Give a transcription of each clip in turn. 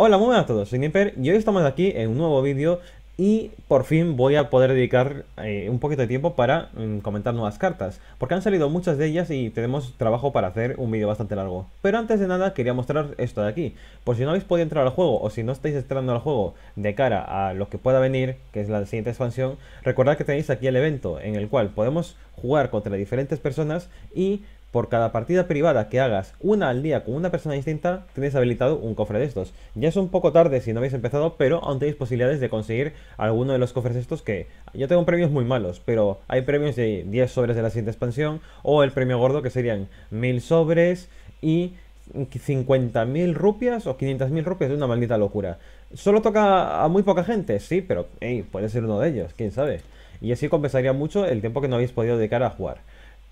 Hola, muy buenas a todos, soy Nipper y hoy estamos aquí en un nuevo vídeo y por fin voy a poder dedicar eh, un poquito de tiempo para mm, comentar nuevas cartas, porque han salido muchas de ellas y tenemos trabajo para hacer un vídeo bastante largo. Pero antes de nada quería mostrar esto de aquí, por si no habéis podido entrar al juego o si no estáis entrando al juego de cara a lo que pueda venir, que es la siguiente expansión, recordad que tenéis aquí el evento en el cual podemos jugar contra diferentes personas y por cada partida privada que hagas una al día con una persona distinta, tienes habilitado un cofre de estos. Ya es un poco tarde si no habéis empezado, pero aún tenéis posibilidades de conseguir alguno de los cofres estos que yo tengo premios muy malos, pero hay premios de 10 sobres de la siguiente expansión o el premio gordo que serían 1000 sobres y 50.000 rupias o 500.000 rupias de una maldita locura. ¿Solo toca a muy poca gente? Sí, pero puede ser uno de ellos, quién sabe. Y así compensaría mucho el tiempo que no habéis podido dedicar a jugar.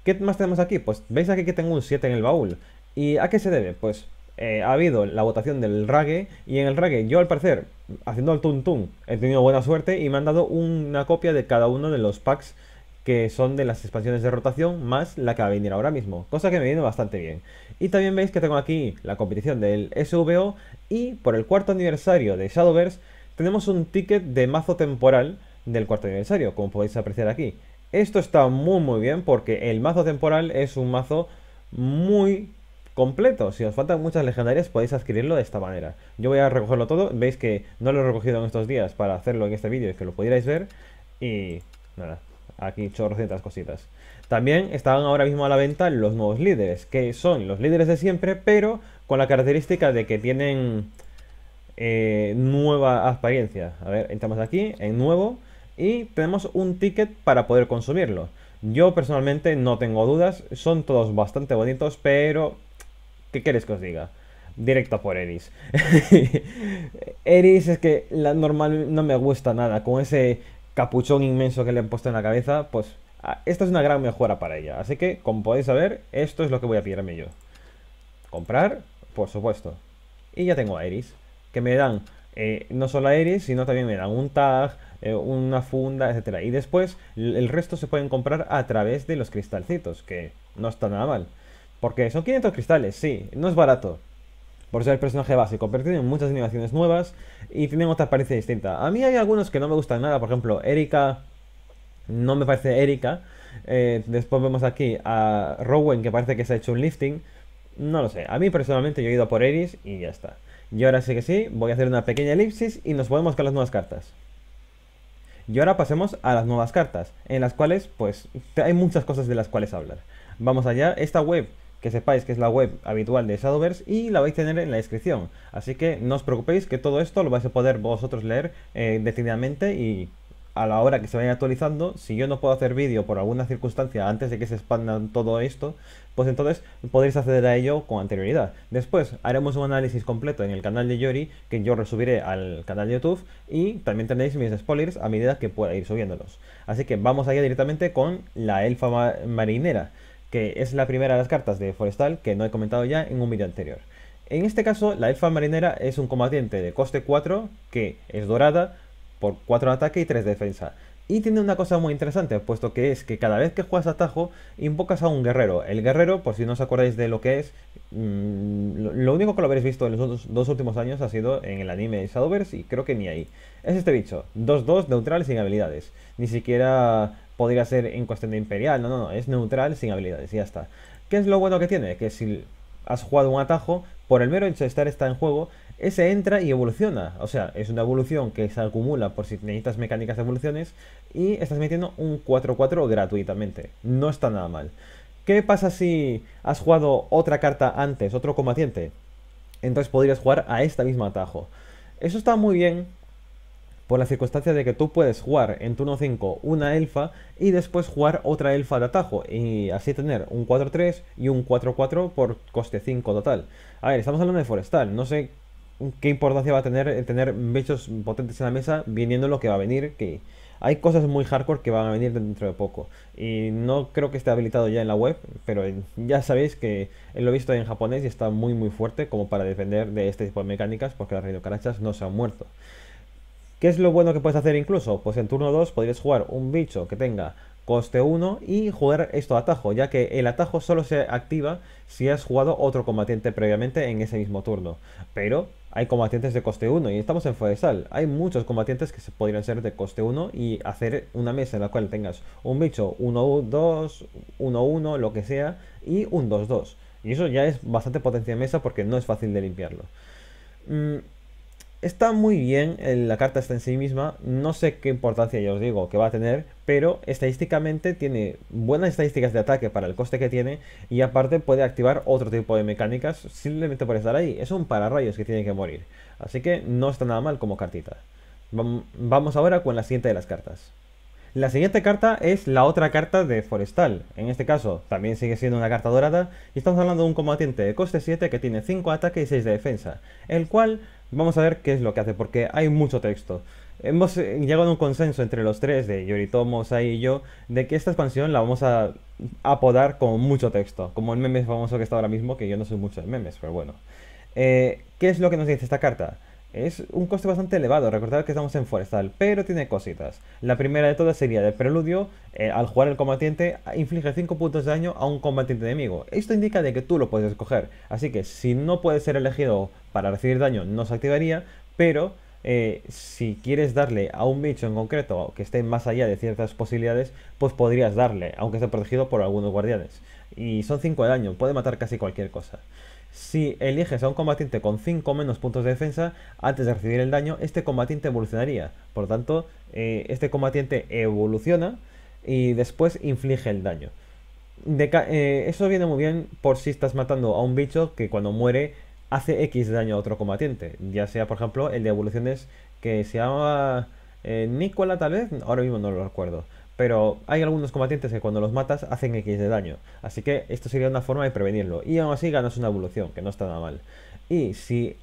¿Qué más tenemos aquí? Pues veis aquí que tengo un 7 en el baúl. ¿Y a qué se debe? Pues eh, ha habido la votación del Rague y en el Rague yo al parecer, haciendo el tuntún, he tenido buena suerte y me han dado una copia de cada uno de los packs que son de las expansiones de rotación más la que va a venir ahora mismo, cosa que me viene bastante bien. Y también veis que tengo aquí la competición del SVO y por el cuarto aniversario de Shadowverse tenemos un ticket de mazo temporal del cuarto aniversario, como podéis apreciar aquí. Esto está muy muy bien porque el mazo temporal es un mazo muy completo. Si os faltan muchas legendarias podéis adquirirlo de esta manera. Yo voy a recogerlo todo. Veis que no lo he recogido en estos días para hacerlo en este vídeo y que lo pudierais ver. Y nada, aquí chorrocientas cositas. También están ahora mismo a la venta los nuevos líderes, que son los líderes de siempre, pero con la característica de que tienen eh, nueva apariencia. A ver, entramos aquí, en nuevo, y tenemos un ticket para poder consumirlo. Yo personalmente no tengo dudas, son todos bastante bonitos, pero ¿qué queréis que os diga? Directo por Eris. Eris es que la normal no me gusta nada, con ese capuchón inmenso que le han puesto en la cabeza, pues ah, esta es una gran mejora para ella. Así que, como podéis saber, esto es lo que voy a pedirme yo. Comprar, por supuesto. Y ya tengo a Eris, que me dan eh, no solo a Eris, sino también me dan un tag, eh, una funda, etcétera. Y después el resto se pueden comprar a través de los cristalcitos, que no está nada mal. Porque son 500 cristales, sí, no es barato. Por ser el personaje básico, pero tienen muchas animaciones nuevas y tienen otra apariencia distinta. A mí hay algunos que no me gustan nada, por ejemplo, Erika no me parece Erika. Eh, después vemos aquí a Rowan que parece que se ha hecho un lifting. No lo sé, a mí personalmente yo he ido por Eris y ya está. Y ahora sí que sí, voy a hacer una pequeña elipsis y nos podemos con las nuevas cartas. Y ahora pasemos a las nuevas cartas, en las cuales pues hay muchas cosas de las cuales hablar. Vamos allá, esta web, que sepáis que es la web habitual de Shadowverse y la vais a tener en la descripción. Así que no os preocupéis que todo esto lo vais a poder vosotros leer eh, decididamente y a la hora que se vayan actualizando, si yo no puedo hacer vídeo por alguna circunstancia antes de que se expandan todo esto, pues entonces podréis acceder a ello con anterioridad. Después haremos un análisis completo en el canal de Yori, que yo resubiré al canal de YouTube, y también tendréis mis spoilers a medida que pueda ir subiéndolos. Así que vamos allá directamente con la elfa marinera, que es la primera de las cartas de Forestal que no he comentado ya en un vídeo anterior. En este caso, la elfa marinera es un combatiente de coste 4 que es dorada, por 4 ataque y 3 defensa. Y tiene una cosa muy interesante, puesto que es que cada vez que juegas atajo, invocas a un guerrero. El guerrero, por si no os acordáis de lo que es, mm, lo único que lo habréis visto en los dos últimos años ha sido en el anime de Shadowverse y creo que ni ahí. Es este bicho, 2-2, neutral, sin habilidades. Ni siquiera podría ser en cuestión de imperial, no, no, no, es neutral, sin habilidades, y ya está. ¿Qué es lo bueno que tiene? Que si has jugado un atajo, por el mero hecho de estar está en juego, ese entra y evoluciona. O sea, es una evolución que se acumula por si necesitas mecánicas de evoluciones y estás metiendo un 4-4 gratuitamente. No está nada mal. ¿Qué pasa si has jugado otra carta antes, otro combatiente? Entonces podrías jugar a esta misma atajo. Eso está muy bien por la circunstancia de que tú puedes jugar en turno 5 una elfa y después jugar otra elfa de atajo y así tener un 4-3 y un 4-4 por coste 5 total. A ver, estamos hablando de forestal, no sé qué importancia va a tener el tener bichos potentes en la mesa viniendo lo que va a venir, que hay cosas muy hardcore que van a venir dentro de poco. Y no creo que esté habilitado ya en la web, pero ya sabéis que lo he visto en japonés y está muy muy fuerte como para defender de este tipo de mecánicas porque las carachas no se han muerto. ¿Qué es lo bueno que puedes hacer incluso? Pues en turno 2 podrías jugar un bicho que tenga coste 1 y jugar esto atajo, ya que el atajo solo se activa si has jugado otro combatiente previamente en ese mismo turno. Pero hay combatientes de coste 1 y estamos en Forestal. Hay muchos combatientes que se podrían ser de coste 1 y hacer una mesa en la cual tengas un bicho 1-2, 1-1, lo que sea, y un 2-2. Y eso ya es bastante potencia de mesa porque no es fácil de limpiarlo. Mm, Está muy bien, eh, la carta está en sí misma, no sé qué importancia ya os digo que va a tener, pero estadísticamente tiene buenas estadísticas de ataque para el coste que tiene y aparte puede activar otro tipo de mecánicas simplemente por estar ahí. Es un pararrayos que tiene que morir, así que no está nada mal como cartita. Vamos ahora con la siguiente de las cartas. La siguiente carta es la otra carta de Forestal. En este caso, también sigue siendo una carta dorada. Y estamos hablando de un combatiente de coste 7 que tiene 5 ataque y 6 de defensa. El cual Vamos a ver qué es lo que hace, porque hay mucho texto. Hemos eh, llegado a un consenso entre los tres, de Yoritomo, Sai y yo, de que esta expansión la vamos a apodar con mucho texto, como el meme famoso que está ahora mismo, que yo no soy mucho de memes, pero bueno. Eh, ¿Qué es lo que nos dice esta carta? Es un coste bastante elevado, recordad que estamos en Forestal, pero tiene cositas. La primera de todas sería de preludio, eh, al jugar el combatiente, inflige 5 puntos de daño a un combatiente enemigo. Esto indica de que tú lo puedes escoger, así que si no puedes ser elegido para recibir daño no se activaría, pero eh, si quieres darle a un bicho en concreto que esté más allá de ciertas posibilidades, pues podrías darle, aunque esté protegido por algunos guardianes. Y son 5 de daño, puede matar casi cualquier cosa. Si eliges a un combatiente con 5 menos puntos de defensa, antes de recibir el daño, este combatiente evolucionaría. Por lo tanto, eh, este combatiente evoluciona y después inflige el daño. Eh, eso viene muy bien por si estás matando a un bicho que cuando muere hace X de daño a otro combatiente. Ya sea, por ejemplo, el de evoluciones que se llama eh, Nicola, tal vez, ahora mismo no lo recuerdo. Pero hay algunos combatientes que cuando los matas hacen X de daño. Así que esto sería una forma de prevenirlo. Y aún así ganas una evolución, que no está nada mal. Y si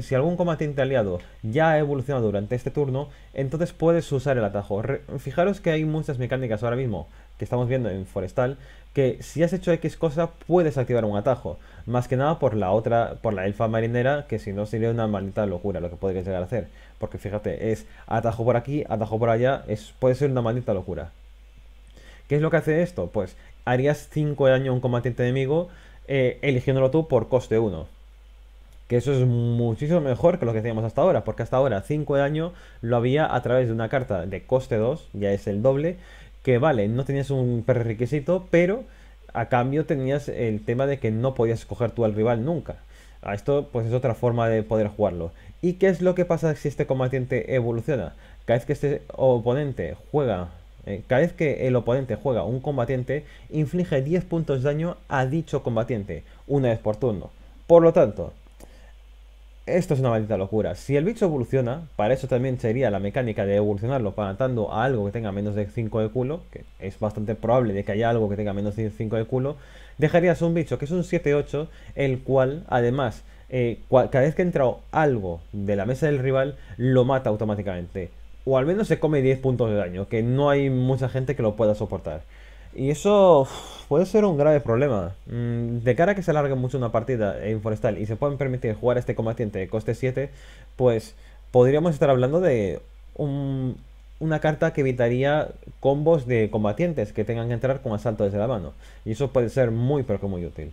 si algún combatiente aliado ya ha evolucionado durante este turno, entonces puedes usar el atajo. fijaros que hay muchas mecánicas ahora mismo que estamos viendo en Forestal, que si has hecho X cosa puedes activar un atajo. Más que nada por la otra, por la elfa marinera, que si no sería una maldita locura lo que podrías llegar a hacer. Porque fíjate, es atajo por aquí, atajo por allá, es, puede ser una maldita locura. ¿Qué es lo que hace esto? Pues harías 5 de daño a un combatiente enemigo eh, eligiéndolo tú por coste 1 que eso es muchísimo mejor que lo que teníamos hasta ahora, porque hasta ahora 5 de daño lo había a través de una carta de coste 2, ya es el doble, que vale, no tenías un prerequisito, pero a cambio tenías el tema de que no podías escoger tú al rival nunca. Ah, esto pues es otra forma de poder jugarlo. ¿Y qué es lo que pasa si este combatiente evoluciona? Cada vez que este oponente juega, eh, cada vez que el oponente juega un combatiente, inflige 10 puntos de daño a dicho combatiente, una vez por turno. Por lo tanto, esto es una maldita locura. Si el bicho evoluciona, para eso también sería la mecánica de evolucionarlo matando a algo que tenga menos de 5 de culo, que es bastante probable de que haya algo que tenga menos de 5 de culo, dejarías un bicho que es un 7-8, el cual además eh, cada vez que entra algo de la mesa del rival, lo mata automáticamente. O al menos se come 10 puntos de daño, que no hay mucha gente que lo pueda soportar. Y eso puede ser un grave problema. Mm, de cara a que se alargue mucho una partida en Forestal y se pueden permitir jugar este combatiente de coste 7, pues podríamos estar hablando de una carta que evitaría combos de combatientes que tengan que entrar con asalto desde la mano. Y eso puede ser muy, pero que muy útil.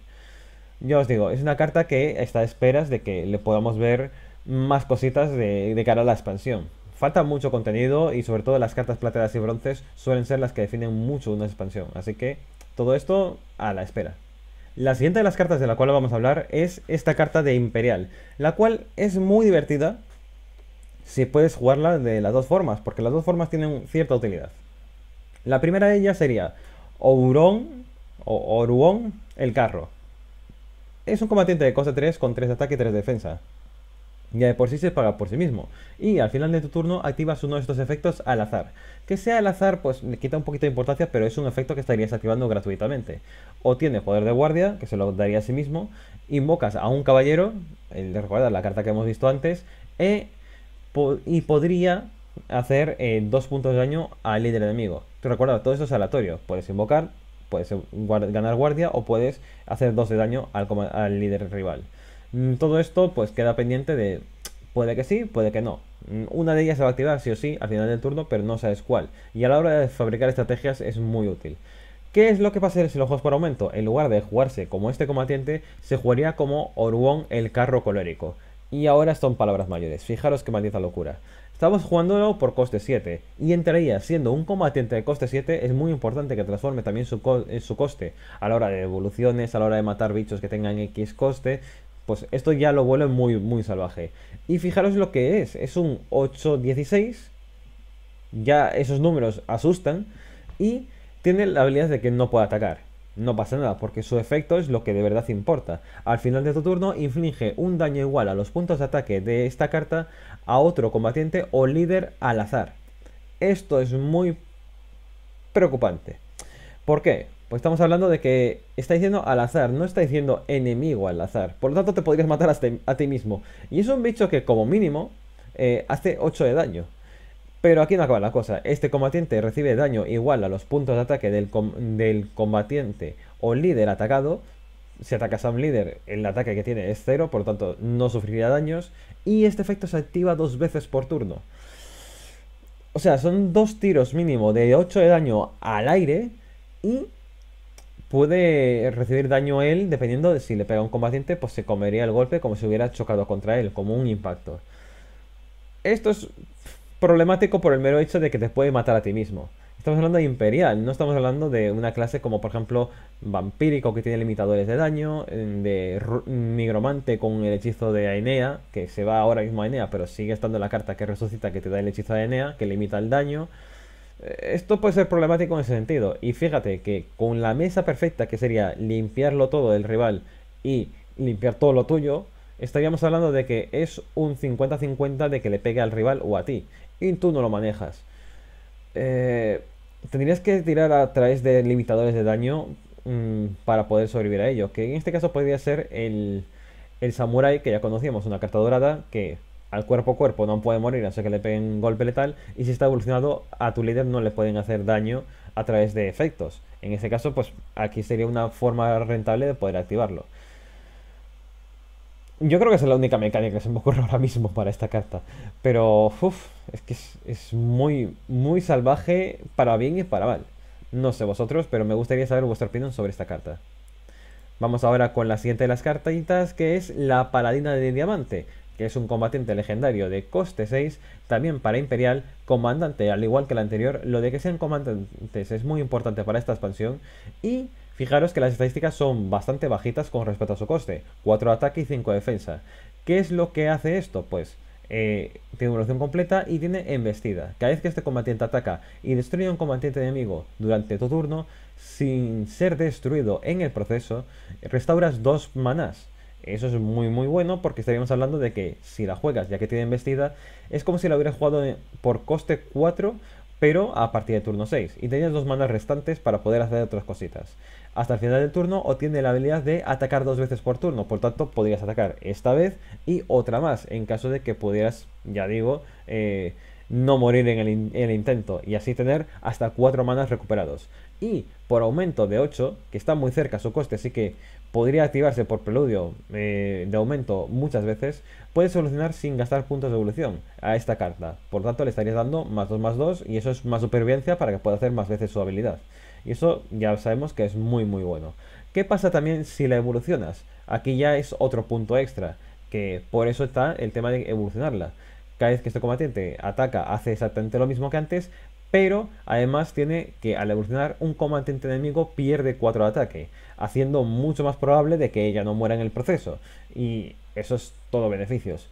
Yo os digo, es una carta que está a esperas de que le podamos ver más cositas de cara a la expansión. Falta mucho contenido y sobre todo las cartas plateadas y bronces suelen ser las que definen mucho una expansión, así que todo esto a la espera. La siguiente de las cartas de la cual vamos a hablar es esta carta de Imperial, la cual es muy divertida si puedes jugarla de las dos formas, porque las dos formas tienen cierta utilidad. La primera de ellas sería Ourón o Oruón el carro. Es un combatiente de coste 3 con 3 de ataque y 3 de defensa ya de por sí se paga por sí mismo. Y al final de tu turno activas uno de estos efectos al azar. Que sea al azar, pues le quita un poquito de importancia, pero es un efecto que estarías activando gratuitamente. O tiene poder de guardia, que se lo daría a sí mismo, invocas a un caballero, el, recuerda la carta que hemos visto antes, e y podría hacer eh, dos puntos de daño al líder enemigo. Te recuerda, todo esto es aleatorio. Puedes invocar, puedes eh, ganar guardia o puedes hacer dos de daño al líder rival. Mm, todo esto pues queda pendiente de puede que sí, puede que no. Mm, una de ellas se va a activar sí o sí al final del turno, pero no sabes cuál. Y a la hora de fabricar estrategias es muy útil. ¿Qué es lo que pasa si los juegos por aumento? En lugar de jugarse como este combatiente, se jugaría como Orwon el carro colérico. Y ahora son palabras mayores, fijaros qué maldita locura. Estamos jugándolo por coste 7, y entre ellas, siendo un combatiente de coste 7, es muy importante que transforme también su, eh, su coste a la hora de evoluciones, a la hora de matar bichos que tengan X coste, pues esto ya lo vuelve muy, muy salvaje. Y fijaros lo que es, es un 8-16, ya esos números asustan y tiene la habilidad de que no puede atacar. No pasa nada, porque su efecto es lo que de verdad importa. Al final de tu turno, inflige un daño igual a los puntos de ataque de esta carta a otro combatiente o líder al azar. Esto es muy preocupante. ¿Por qué? Pues estamos hablando de que está diciendo al azar, no está diciendo enemigo al azar. Por lo tanto, te podrías matar a ti, mismo. Y es un bicho que, como mínimo, eh, hace 8 de daño. Pero aquí no acaba la cosa. Este combatiente recibe daño igual a los puntos de ataque del, combatiente o líder atacado. Si atacas a un líder, el ataque que tiene es cero, por lo tanto no sufrirá daños. Y este efecto se activa dos veces por turno. O sea, son dos tiros mínimo de 8 de daño al aire y puede recibir daño él dependiendo de si le pega un combatiente, pues se comería el golpe como si hubiera chocado contra él, como un impacto. Esto es problemático por el mero hecho de que te puede matar a ti mismo. Estamos hablando de Imperial, no estamos hablando de una clase como por ejemplo Vampírico que tiene limitadores de daño, mm, de Nigromante con el hechizo de Aenea, que se va ahora mismo a Aenea, pero sigue estando la carta que resucita que te da el hechizo de Aenea, que limita el daño. Eh, esto puede ser problemático en ese sentido. Y fíjate que con la mesa perfecta, que sería limpiarlo todo del rival y limpiar todo lo tuyo, estaríamos hablando de que es un 50-50 de que le pegue al rival o a ti. Y tú no lo manejas. Eh, tendrías que tirar a través de limitadores de daño mm, para poder sobrevivir a ello. Que en este caso podría ser el, el Samurai que ya conocíamos, una carta dorada que al cuerpo a cuerpo no puede morir, así que le peguen golpe letal. Y si está evolucionado, a tu líder no le pueden hacer daño a través de efectos. En ese caso, pues aquí sería una forma rentable de poder activarlo. Yo creo que es la única mecánica que se me ocurre ahora mismo para esta carta. Pero, uff, es que es, muy, muy salvaje para bien y para mal. No sé vosotros, pero me gustaría saber vuestra opinión sobre esta carta. Vamos ahora con la siguiente de las cartitas, que es la Paladina de Diamante que es un combatiente legendario de coste 6, también para Imperial, comandante, al igual que el anterior, lo de que sean comandantes es muy importante para esta expansión y fijaros que las estadísticas son bastante bajitas con respecto a su coste, 4 ataque y 5 defensa. ¿Qué es lo que hace esto? Pues eh, tiene tiene evolución completa y tiene embestida. Cada vez que este combatiente ataca y destruye a un combatiente enemigo durante tu turno, sin ser destruido en el proceso, restauras dos manás. Eso es muy muy bueno porque estaríamos hablando de que si la juegas ya que tiene embestida, es como si la hubieras jugado por coste 4 pero a partir de turno 6 y tenías dos manos restantes para poder hacer otras cositas. Hasta el final del turno obtiene la habilidad de atacar dos veces por turno, por tanto podrías atacar esta vez y otra más en caso de que pudieras, ya digo, eh, no morir en el, intento y así tener hasta 4 manas recuperados. Y por aumento de 8, que está muy cerca a su coste, así que podría activarse por preludio eh, de aumento muchas veces, puede solucionar sin gastar puntos de evolución a esta carta. Por tanto, le estarías dando más 2 más 2 y eso es más supervivencia para que pueda hacer más veces su habilidad. Y eso ya sabemos que es muy muy bueno. ¿Qué pasa también si la evolucionas? Aquí ya es otro punto extra, que por eso está el tema de evolucionarla cada vez que este combatiente ataca hace exactamente lo mismo que antes, pero además tiene que al evolucionar un combatiente enemigo pierde 4 de ataque, haciendo mucho más probable de que ella no muera en el proceso, y eso es todo beneficios.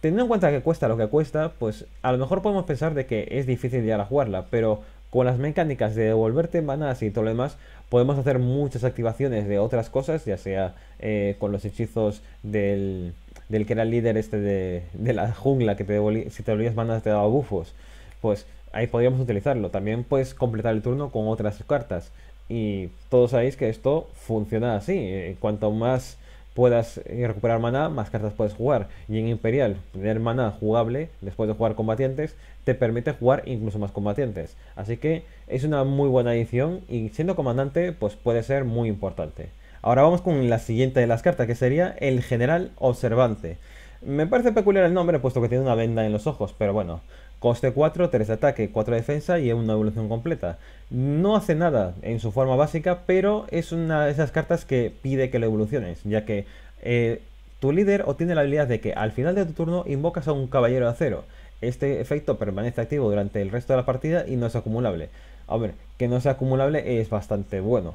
Teniendo en cuenta que cuesta lo que cuesta, pues a lo mejor podemos pensar de que es difícil llegar a jugarla, pero con las mecánicas de devolverte manas y todo lo demás, podemos hacer muchas activaciones de otras cosas, ya sea eh, con los hechizos del, del que era el líder este de, la jungla, que te si te volvías maná te daba bufos. Pues ahí podríamos utilizarlo. También puedes completar el turno con otras cartas. Y todos sabéis que esto funciona así. Eh, cuanto más puedas eh, recuperar maná, más cartas puedes jugar. Y en Imperial, tener maná jugable después de jugar combatientes te permite jugar incluso más combatientes. Así que es una muy buena edición y siendo comandante pues puede ser muy importante. Ahora vamos con la siguiente de las cartas, que sería el general observante. Me parece peculiar el nombre, puesto que tiene una venda en los ojos, pero bueno. Coste 4, 3 de ataque, 4 de defensa y una evolución completa. No hace nada en su forma básica, pero es una de esas cartas que pide que lo evoluciones, ya que eh, tu líder obtiene la habilidad de que al final de tu turno invocas a un caballero de acero. Este efecto permanece activo durante el resto de la partida y no es acumulable. A ver, que no sea acumulable es bastante bueno.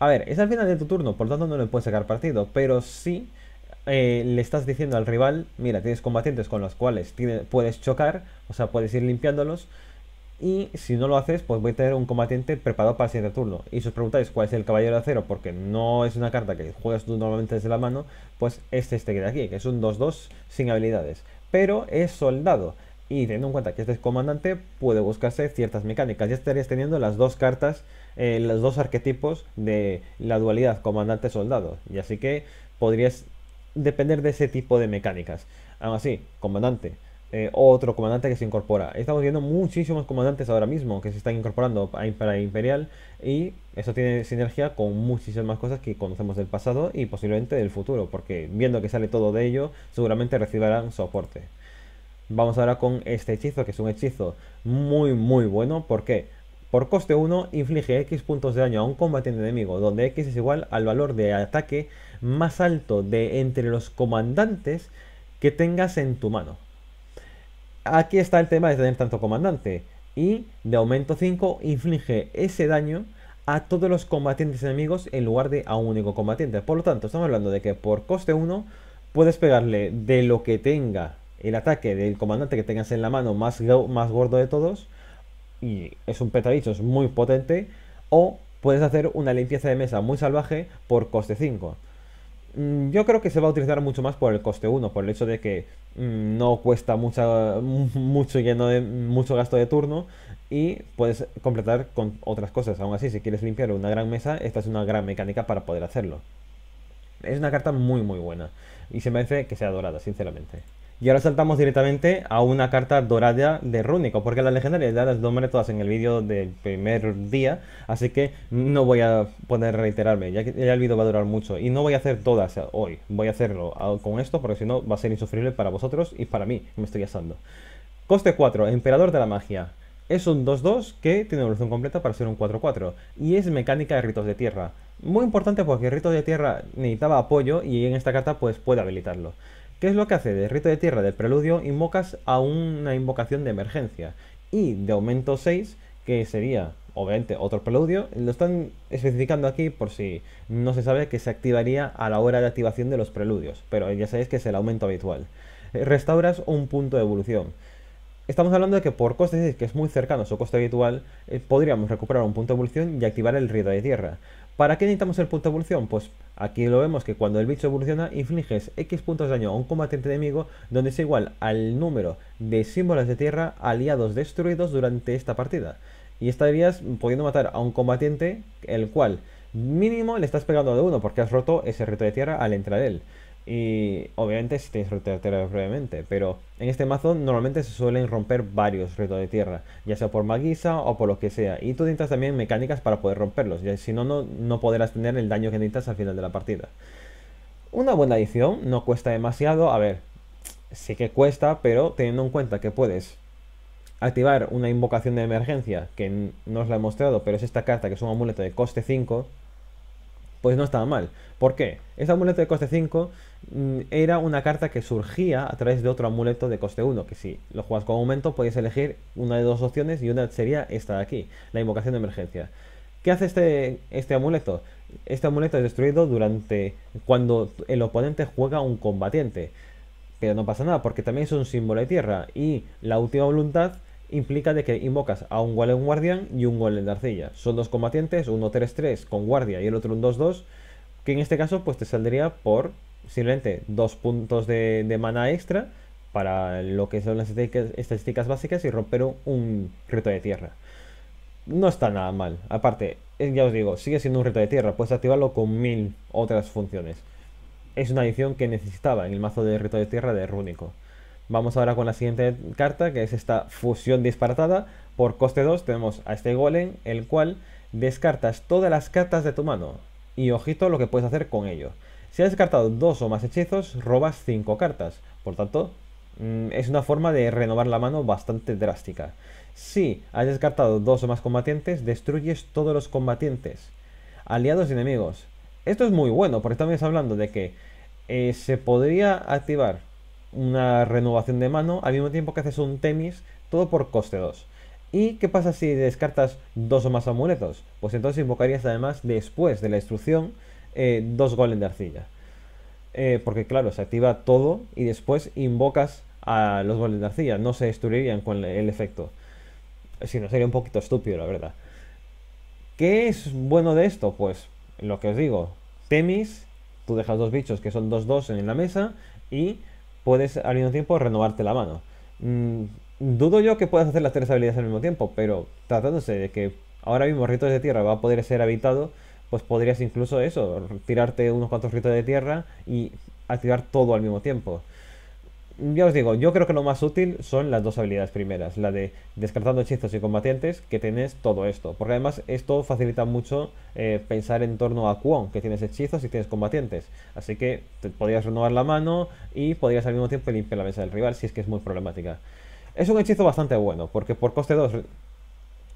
A ver, es al final de tu turno, por lo tanto no le puedes sacar partido, pero sí eh, le estás diciendo al rival, mira, tienes combatientes con los cuales puedes chocar, o sea, puedes ir limpiándolos, y si no lo haces, pues voy a tener un combatiente preparado para el siguiente turno. Y si os preguntáis cuál es el caballero de acero, porque no es una carta que juegas tú normalmente desde la mano, pues este este que aquí, que es un 2-2 sin habilidades. Pero es soldado. Y teniendo en cuenta que este es comandante, puede buscarse ciertas mecánicas. Ya estarías teniendo las dos cartas, eh, los dos arquetipos de la dualidad comandante-soldado. Y así que podrías depender de ese tipo de mecánicas. Aún así, comandante, eh, otro comandante que se incorpora. Estamos viendo muchísimos comandantes ahora mismo que se están incorporando a para Imperial y eso tiene sinergia con muchísimas cosas que conocemos del pasado y posiblemente del futuro, porque viendo que sale todo de ello, seguramente recibirán soporte. Vamos ahora con este hechizo, que es un hechizo muy muy bueno. Porque Por coste 1, inflige X puntos de daño a un combatiente enemigo, donde X es igual al valor de ataque más alto de entre los comandantes que tengas en tu mano. Aquí está el tema de tener tanto comandante. Y de aumento 5, inflige ese daño a todos los combatientes enemigos en lugar de a un único combatiente. Por lo tanto, estamos hablando de que por coste 1 puedes pegarle de lo que tenga el ataque del comandante que tengas en la mano más, gordo de todos, y es un es muy potente, o puedes hacer una limpieza de mesa muy salvaje por coste 5. Mm, yo creo que se va a utilizar mucho más por el coste 1, por el hecho de que mm, no cuesta mucho, de, mucho gasto de turno y puedes completar con otras cosas. Aún así, si quieres limpiar una gran mesa, esta es una gran mecánica para poder hacerlo. Es una carta muy muy buena y se merece que sea dorada, sinceramente. Y ahora saltamos directamente a una carta dorada de Rúnico, porque las legendarias ya las nombré todas en el vídeo del primer día, así que no voy a poder reiterarme, ya que ya el vídeo va a durar mucho. Y no voy a hacer todas hoy, voy a hacerlo con esto, porque si no va a ser insufrible para vosotros y para mí, me estoy asando. Coste 4, Emperador de la Magia. Es un 2-2 que tiene evolución completa para ser un 4-4, y es mecánica de ritos de tierra. Muy importante porque ritos de tierra necesitaba apoyo y en esta carta pues puede habilitarlo. ¿Qué es lo que hace? De rito de tierra del preludio invocas a una invocación de emergencia. Y de aumento 6, que sería obviamente otro preludio, lo están especificando aquí por si no se sabe que se activaría a la hora de activación de los preludios, pero ya sabéis que es el aumento habitual. Eh, restauras un punto de evolución. Estamos hablando de que por coste, es que es muy cercano a su coste habitual, eh, podríamos recuperar un punto de evolución y activar el rito de tierra. ¿Para qué necesitamos el punto de evolución? Pues aquí lo vemos que cuando el bicho evoluciona infliges X puntos de daño a un combatiente enemigo donde es igual al número de símbolos de tierra aliados destruidos durante esta partida. Y estarías pudiendo matar a un combatiente el cual mínimo le estás pegando de uno porque has roto ese rito de tierra al entrar él. Y obviamente si tienes reto de tierra brevemente, pero en este mazo normalmente se suelen romper varios retos de tierra, ya sea por maguisa o por lo que sea. Y tú necesitas también mecánicas para poder romperlos, si no, no podrás tener el daño que necesitas al final de la partida. Una buena adición, no cuesta demasiado, a ver, sí que cuesta, pero teniendo en cuenta que puedes activar una invocación de emergencia, que no os la he mostrado, pero es esta carta que es un amuleto de coste 5, pues no estaba mal. ¿Por qué? Este amuleto de coste 5 mm, era una carta que surgía a través de otro amuleto de coste 1, que si lo juegas con aumento puedes elegir una de dos opciones y una sería esta de aquí, la invocación de emergencia. ¿Qué hace este, este amuleto? Este amuleto es destruido durante cuando el oponente juega un combatiente. Pero no pasa nada, porque también es un símbolo de tierra. Y la última voluntad implica de que invocas a un golem guardián y un golem de arcilla. Son dos combatientes, uno 3-3 con guardia y el otro un 2-2, que en este caso pues te saldría por simplemente dos puntos de, mana extra para lo que son las estadísticas, básicas y romper un, reto de tierra. No está nada mal. Aparte, eh, ya os digo, sigue siendo un reto de tierra, puedes activarlo con mil otras funciones. Es una adición que necesitaba en el mazo de reto de tierra de Rúnico. Vamos ahora con la siguiente carta, que es esta fusión disparatada. Por coste 2 tenemos a este golem, el cual descartas todas las cartas de tu mano. Y ojito lo que puedes hacer con ello. Si has descartado dos o más hechizos, robas 5 cartas. Por tanto, mm, es una forma de renovar la mano bastante drástica. Si has descartado dos o más combatientes, destruyes todos los combatientes, aliados y enemigos. Esto es muy bueno, porque estamos hablando de que eh, se podría activar una renovación de mano, al mismo tiempo que haces un temis, todo por coste 2. ¿Y qué pasa si descartas dos o más amuletos? Pues entonces invocarías además después de la instrucción eh, dos goles de arcilla. Eh, porque claro, se activa todo y después invocas a los goles de arcilla. No se destruirían con el efecto. Si no, sería un poquito estúpido, la verdad. ¿Qué es bueno de esto? Pues lo que os digo, temis, tú dejas dos bichos que son dos 2 en la mesa y puedes al mismo tiempo renovarte la mano. Mm, dudo yo que puedas hacer las tres habilidades al mismo tiempo, pero tratándose de que ahora mismo ritos de tierra va a poder ser habitado, pues podrías incluso eso, tirarte unos cuantos ritos de tierra y activar todo al mismo tiempo ya os digo, yo creo que lo más útil son las dos habilidades primeras, la de descartando hechizos y combatientes, que tenés todo esto, porque además esto facilita mucho eh, pensar en torno a Kwon, que tienes hechizos y tienes combatientes, así que podrías renovar la mano y podrías al mismo tiempo limpiar la mesa del rival si es que es muy problemática. Es un hechizo bastante bueno, porque por coste 2,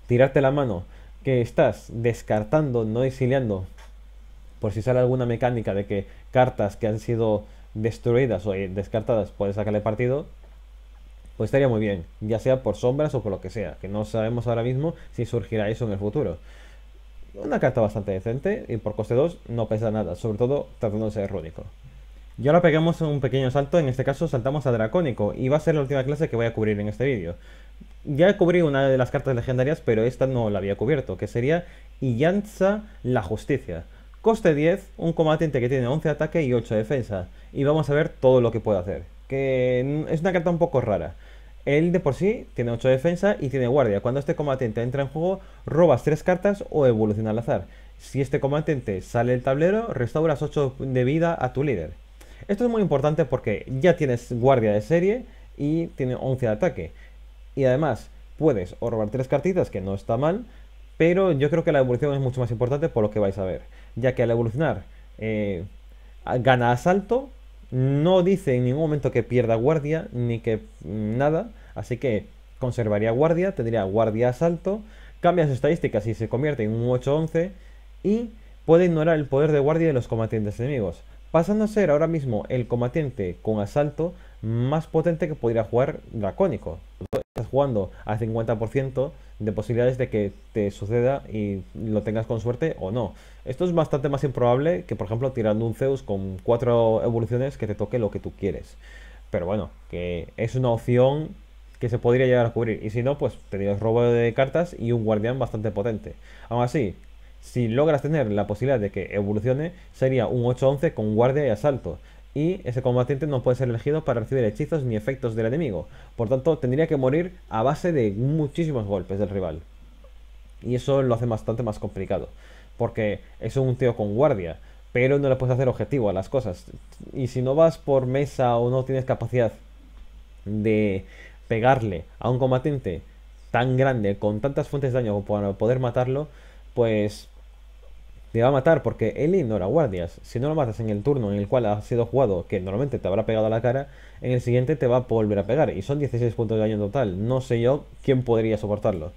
tirarte la mano que estás descartando, no exiliando, por si sale alguna mecánica de que cartas que han sido destruidas o eh, descartadas puedes sacarle partido, pues estaría muy bien, ya sea por sombras o por lo que sea, que no sabemos ahora mismo si surgirá eso en el futuro. Una carta bastante decente y por coste 2 no pesa nada, sobre todo tratando de rúnico. Y ahora pegamos un pequeño salto, en este caso saltamos a Dracónico, y va a ser la última clase que voy a cubrir en este vídeo. Ya cubrí una de las cartas legendarias, pero esta no la había cubierto, que sería Iyanza la Justicia. Coste 10, un combatiente que tiene 11 ataque y 8 defensa. Y vamos a ver todo lo que puede hacer. Que es una carta un poco rara. Él de por sí tiene 8 defensa y tiene guardia. Cuando este combatiente entra en juego, robas 3 cartas o evoluciona al azar. Si este combatiente sale del tablero, restauras 8 de vida a tu líder. Esto es muy importante porque ya tienes guardia de serie y tiene 11 de ataque. Y además, puedes o robar 3 cartitas, que no está mal, pero yo creo que la evolución es mucho más importante por lo que vais a ver ya que al evolucionar eh, gana asalto, no dice en ningún momento que pierda guardia ni que mm, nada, así que conservaría guardia, tendría guardia asalto, cambia sus estadísticas y se convierte en un 8-11 y puede ignorar el poder de guardia de los combatientes enemigos, pasando a ser ahora mismo el combatiente con asalto más potente que podría jugar Dracónico. Estás jugando al 50% de posibilidades de que te suceda y lo tengas con suerte o no. Esto es bastante más improbable que, por ejemplo, tirando un Zeus con cuatro evoluciones que te toque lo que tú quieres. Pero bueno, que es una opción que se podría llegar a cubrir. Y si no, pues tendrías robo de cartas y un guardián bastante potente. Aún así, si logras tener la posibilidad de que evolucione, sería un 8-11 con guardia y asalto y ese combatiente no puede ser elegido para recibir hechizos ni efectos del enemigo. Por tanto, tendría que morir a base de muchísimos golpes del rival. Y eso lo hace bastante más complicado, porque es un tío con guardia, pero no le puedes hacer objetivo a las cosas. Y si no vas por mesa o no tienes capacidad de pegarle a un combatiente tan grande, con tantas fuentes de daño para poder matarlo, pues le va a matar porque él ignora guardias. Si no lo matas en el turno en el cual ha sido jugado, que normalmente te habrá pegado a la cara, en el siguiente te va a volver a pegar. Y son 16 puntos de daño en total. No sé yo quién podría soportarlo.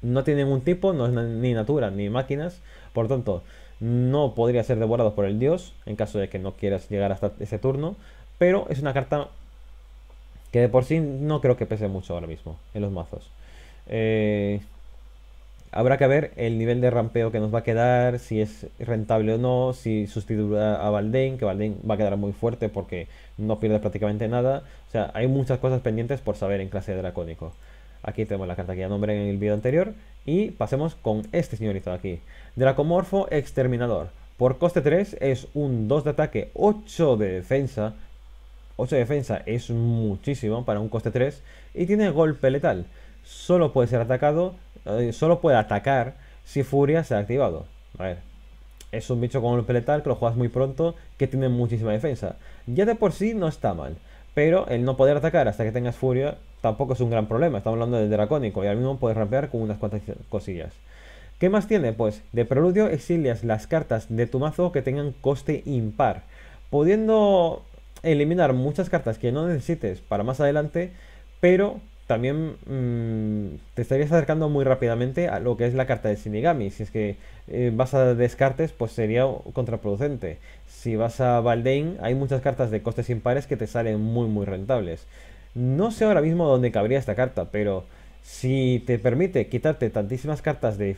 No tiene ningún tipo, no es ni natura ni máquinas. Por tanto, no podría ser devorado por el dios en caso de que no quieras llegar hasta ese turno. Pero es una carta que de por sí no creo que pese mucho ahora mismo en los mazos. Eh, Habrá que ver el nivel de rampeo que nos va a quedar, si es rentable o no, si sustituirá a Valdén, que Valdén va a quedar muy fuerte porque no pierde prácticamente nada. O sea, hay muchas cosas pendientes por saber en clase de dracónico. Aquí tenemos la carta que ya nombré en el video anterior. Y pasemos con este señorito de aquí. Dracomorfo Exterminador. Por coste 3 es un 2 de ataque, 8 de defensa. 8 de defensa es muchísimo para un coste 3. Y tiene golpe letal. Solo puede ser atacado Solo puede atacar si Furia se ha activado. A ver Es un bicho con el peletal que lo juegas muy pronto, que tiene muchísima defensa. Ya de por sí no está mal, pero el no poder atacar hasta que tengas Furia tampoco es un gran problema. Estamos hablando del dracónico y al mismo puedes rampear con unas cuantas cosillas. ¿Qué más tiene? Pues de preludio exilias las cartas de tu mazo que tengan coste impar, pudiendo eliminar muchas cartas que no necesites para más adelante, pero también mm, te estarías acercando muy rápidamente a lo que es la carta de Shinigami. Si es que eh, vas a Descartes, pues sería contraproducente. Si vas a Valdein hay muchas cartas de costes impares que te salen muy, muy rentables. No sé ahora mismo dónde cabría esta carta, pero si te permite quitarte tantísimas cartas de,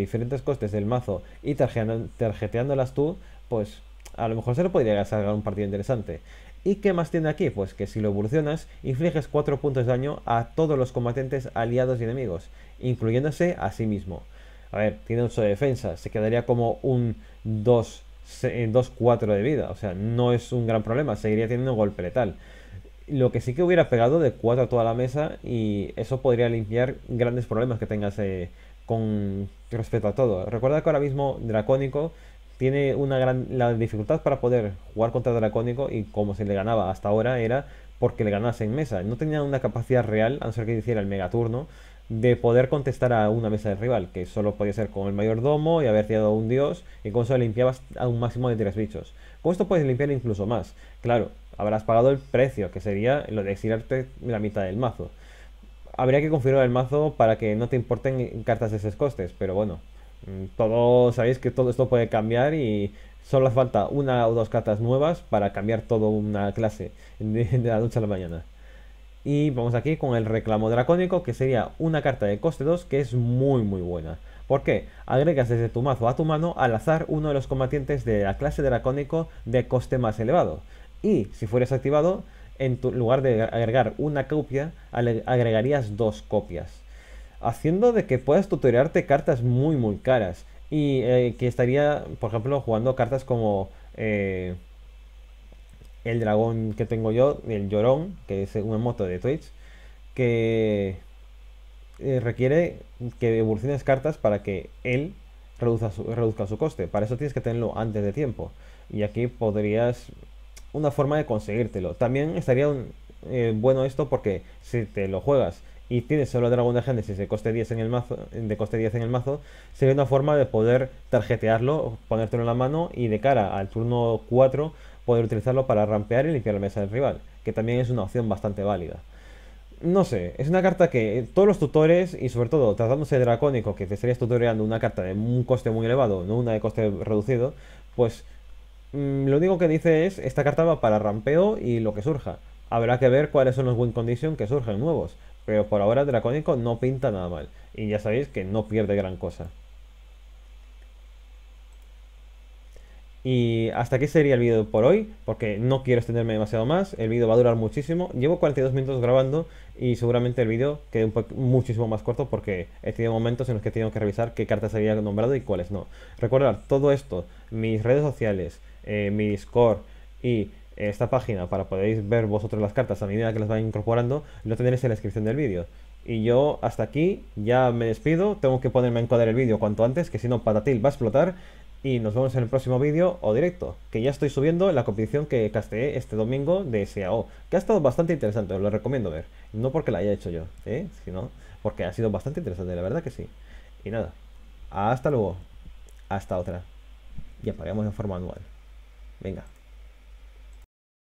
diferentes costes del mazo y tarjeteándolas tú, pues a lo mejor se lo podría sacar un partido interesante. ¿Y qué más tiene aquí? Pues que si lo evolucionas, infliges 4 puntos de daño a todos los combatientes aliados y enemigos, incluyéndose a sí mismo. A ver, tiene 8 de defensa, se quedaría como un 2-4 eh, de vida, o sea, no es un gran problema, seguiría teniendo un golpe letal. Lo que sí que hubiera pegado de 4 a toda la mesa y eso podría limpiar grandes problemas que tengas con respecto a todo. Recuerda que ahora mismo Dracónico tiene una gran la dificultad para poder jugar contra Dracónico y como se le ganaba hasta ahora era porque le ganase en mesa. No tenía una capacidad real, a no ser que hiciera el megaturno, de poder contestar a una mesa de rival, que solo podía ser con el mayordomo y haber tirado a un dios, y con eso limpiabas a un máximo de tres bichos. Con esto puedes limpiar incluso más. Claro, habrás pagado el precio, que sería lo de exilarte la mitad del mazo. Habría que configurar el mazo para que no te importen cartas de esos costes, pero bueno, Mm, Todos sabéis que todo esto puede cambiar y solo falta una o dos cartas nuevas para cambiar toda una clase de, la noche a la mañana. Y vamos aquí con el reclamo dracónico, que sería una carta de coste 2 que es muy muy buena. ¿Por qué? Agregas desde tu mazo a tu mano al azar uno de los combatientes de la clase dracónico de coste más elevado. Y si fueras activado, en lugar de agregar una copia, agregarías dos copias haciendo de que puedas tutoriarte cartas muy, muy caras. Y eh, que estaría, por ejemplo, jugando cartas como eh, el dragón que tengo yo, el llorón, que es un moto de Twitch, que eh, requiere que evoluciones cartas para que él reduzca su, reduzca su coste. Para eso tienes que tenerlo antes de tiempo. Y aquí podrías una forma de conseguírtelo. También estaría un, bueno esto porque si te lo juegas y tienes solo dragón de Génesis de coste 10 en el mazo, de coste en el mazo, sería una forma de poder tarjetearlo, ponértelo en la mano y de cara al turno 4 poder utilizarlo para rampear y limpiar la mesa del rival, que también es una opción bastante válida. No sé, es una carta que eh, todos los tutores, y sobre todo tratándose de dracónico, que te estarías tutoreando una carta de un coste muy elevado, no una de coste reducido, pues mm, lo único que dice es, esta carta va para rampeo y lo que surja. Habrá que ver cuáles son los win condition que surgen nuevos, pero por ahora Dracónico no pinta nada mal. Y ya sabéis que no pierde gran cosa. Y hasta aquí sería el vídeo por hoy, porque no quiero extenderme demasiado más, el vídeo va a durar muchísimo, llevo 42 minutos grabando y seguramente el vídeo quede muchísimo más corto porque he tenido momentos en los que he tenido que revisar qué cartas había nombrado y cuáles no. Recuerda todo esto, mis redes sociales, eh, mi Discord y esta página para podéis ver vosotros las cartas a medida que las vais incorporando, lo tendréis en la descripción del vídeo. Y yo hasta aquí ya me despido, tengo que ponerme a encuadrar el vídeo cuanto antes, que si no Patatil va a explotar. Y nos vemos en el próximo vídeo o directo, que ya estoy subiendo la competición que casteé este domingo de SAO, que ha estado bastante interesante, os lo recomiendo ver. No porque la haya hecho yo, ¿eh? sino porque ha sido bastante interesante, la verdad que sí. Y nada, hasta luego, hasta otra. Y apagamos en forma anual Venga.